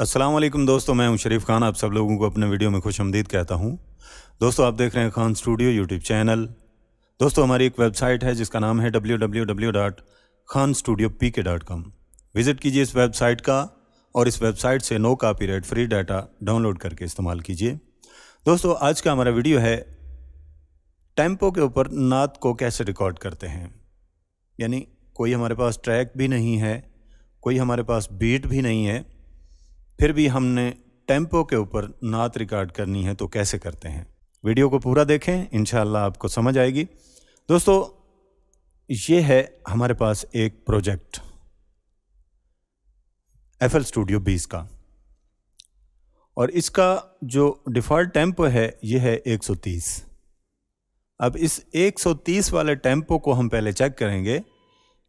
असलम दोस्तों मैं हूं शरीफ खान आप सब लोगों को अपने वीडियो में खुश आमदीद कहता हूं दोस्तों आप देख रहे हैं खान स्टूडियो यूट्यूब चैनल दोस्तों हमारी एक वेबसाइट है जिसका नाम है W W W dot Khan studio P K dot com visit कीजिए इस वेबसाइट का और इस वेबसाइट से no copyright free data download करके इस्तेमाल कीजिए दोस्तों आज का हमारा वीडियो है टेम्पो के ऊपर नात को कैसे रिकॉर्ड करते हैं यानी कोई हमारे पास ट्रैक भी नहीं है कोई हमारे पास बीट भी नहीं है फिर भी हमने टेम्पो के ऊपर नात रिकॉर्ड करनी है तो कैसे करते हैं वीडियो को पूरा देखें इन आपको समझ आएगी दोस्तों ये है हमारे पास एक प्रोजेक्ट एफ एल स्टूडियो बीस का और इसका जो डिफ़ॉल्ट टेम्पो है ये है 130 अब इस 130 वाले टेम्पो को हम पहले चेक करेंगे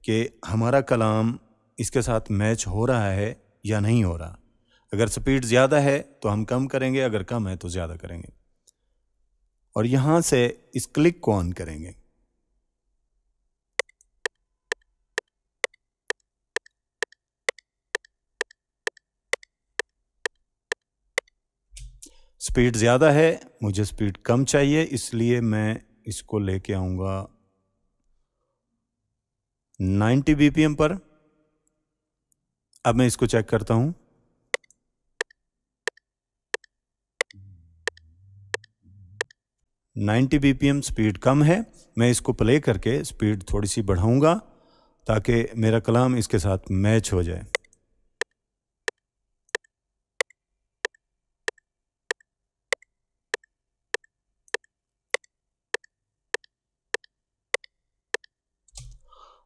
कि हमारा कलाम इसके साथ मैच हो रहा है या नहीं हो रहा अगर स्पीड ज़्यादा है तो हम कम करेंगे अगर कम है तो ज़्यादा करेंगे और यहाँ से इस क्लिक को ऑन करेंगे स्पीड ज़्यादा है मुझे स्पीड कम चाहिए इसलिए मैं इसको लेके आऊँगा 90 बीपीएम पर अब मैं इसको चेक करता हूँ 90 bpm स्पीड कम है मैं इसको प्ले करके स्पीड थोड़ी सी बढ़ाऊंगा ताकि मेरा कलाम इसके साथ मैच हो जाए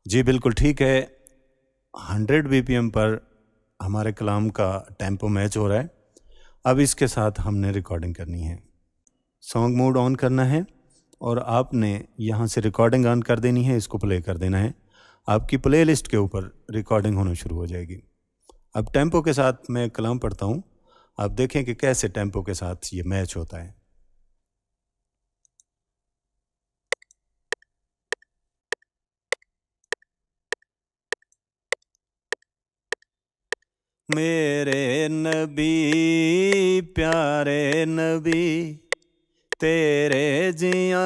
जी बिल्कुल ठीक है 100 बीपीएम पर हमारे कलाम का टेम्पो मैच हो रहा है अब इसके साथ हमने रिकॉर्डिंग करनी है सॉन्ग मोड ऑन करना है और आपने यहाँ से रिकॉर्डिंग ऑन कर देनी है इसको प्ले कर देना है आपकी प्ले लिस्ट के ऊपर रिकॉर्डिंग होना शुरू हो जाएगी अब टेम्पो के साथ मैं कलाम पढ़ता हूँ आप देखें कि कैसे टेम्पो के साथ ये मैच होता है मेरे नबी प्यारे नबी तेरे जिया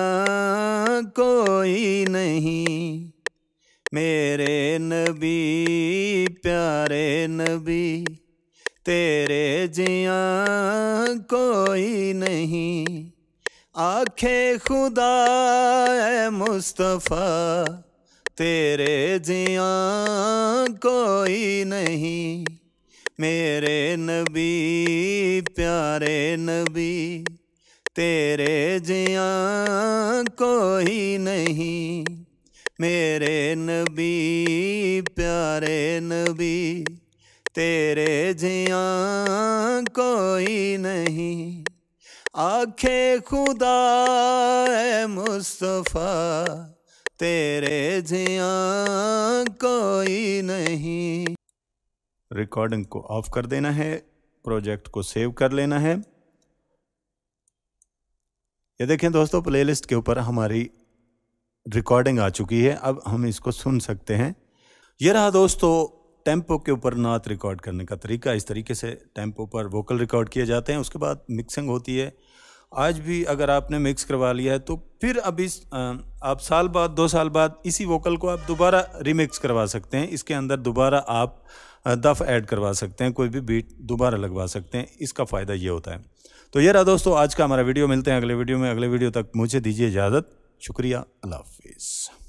कोई नहीं मेरे नबी प्यारे नबी तेरे जिया कोई नहीं आखे खुदा है मुस्तफ़ा तेरे जिया कोई नहीं मेरे नबी प्यारे नबी तेरे जिया कोई नहीं मेरे नबी प्यारे नबी तेरे जिया कोई नहीं आखे खुदा है मुस्तफ़ा तेरे जिया कोई नहीं रिकॉर्डिंग को ऑफ कर देना है प्रोजेक्ट को सेव कर लेना है ये देखें दोस्तों प्लेलिस्ट के ऊपर हमारी रिकॉर्डिंग आ चुकी है अब हम इसको सुन सकते हैं यह रहा दोस्तों टेम्पो के ऊपर नात रिकॉर्ड करने का तरीका इस तरीके से टेम्पो पर वोकल रिकॉर्ड किए जाते हैं उसके बाद मिक्सिंग होती है आज भी अगर आपने मिक्स करवा लिया है तो फिर अभी आप साल बाद दो साल बाद इसी वोकल को आप दोबारा रिमिक्स करवा सकते हैं इसके अंदर दोबारा आप दफ़ ऐड करवा सकते हैं कोई भी बीट दोबारा लगवा सकते हैं इसका फ़ायदा ये होता है तो ये रहा दोस्तों आज का हमारा वीडियो मिलते हैं अगले वीडियो में अगले वीडियो तक मुझे दीजिए इजाज़त शुक्रिया अल्लाह हाफिज़